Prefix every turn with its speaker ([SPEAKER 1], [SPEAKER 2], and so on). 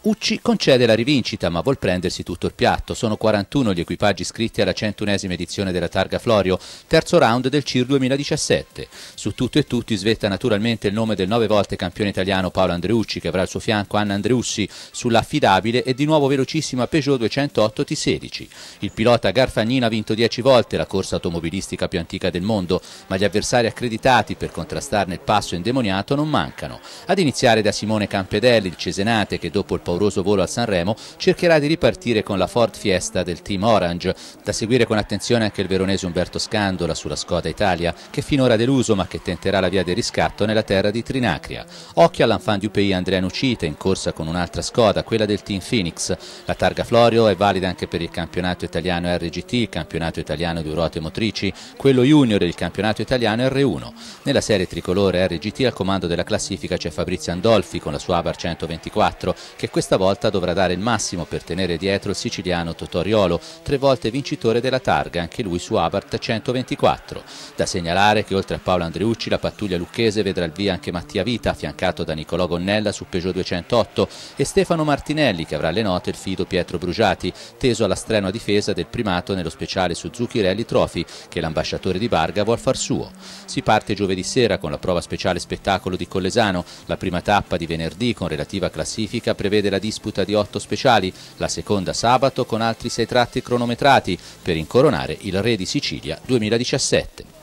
[SPEAKER 1] Ucci concede la rivincita ma vuol prendersi tutto il piatto. Sono 41 gli equipaggi iscritti alla 101 edizione della Targa Florio, terzo round del CIR 2017. Su tutto e tutti svetta naturalmente il nome del nove volte campione italiano Paolo Andreucci che avrà al suo fianco Anna Andreussi sull'affidabile e di nuovo velocissima Peugeot 208 T16. Il pilota Garfagnina ha vinto 10 volte la corsa automobilistica più antica del mondo, ma gli avversari accreditati per contrastarne il passo indemoniato non mancano. Ad iniziare da Simone Campedelli, il Cesenate che dopo il pauroso volo a Sanremo, cercherà di ripartire con la Ford Fiesta del Team Orange. Da seguire con attenzione anche il veronese Umberto Scandola sulla Skoda Italia, che finora deluso ma che tenterà la via del riscatto nella terra di Trinacria. Occhio all'Anfan Dupei Andrea Nucite in corsa con un'altra Skoda, quella del Team Phoenix. La targa Florio è valida anche per il campionato italiano RGT, il campionato italiano di ruote motrici, quello junior e il campionato italiano R1. Nella serie tricolore RGT al comando della classifica c'è Fabrizio Andolfi con la sua Avar 124 che questa volta dovrà dare il massimo per tenere dietro il siciliano Totoriolo, tre volte vincitore della targa, anche lui su Abart 124. Da segnalare che oltre a Paolo Andreucci la pattuglia lucchese vedrà il via anche Mattia Vita, affiancato da Nicolò Gonnella su Peugeot 208 e Stefano Martinelli che avrà le note il fido Pietro Brugiati, teso alla strenua difesa del primato nello speciale Suzuki Rally Trophy che l'ambasciatore di Varga vuol far suo. Si parte giovedì sera con la prova speciale spettacolo di Collesano, la prima tappa di venerdì con relativa classifica prevede prevede la disputa di otto speciali, la seconda sabato con altri sei tratti cronometrati per incoronare il Re di Sicilia 2017.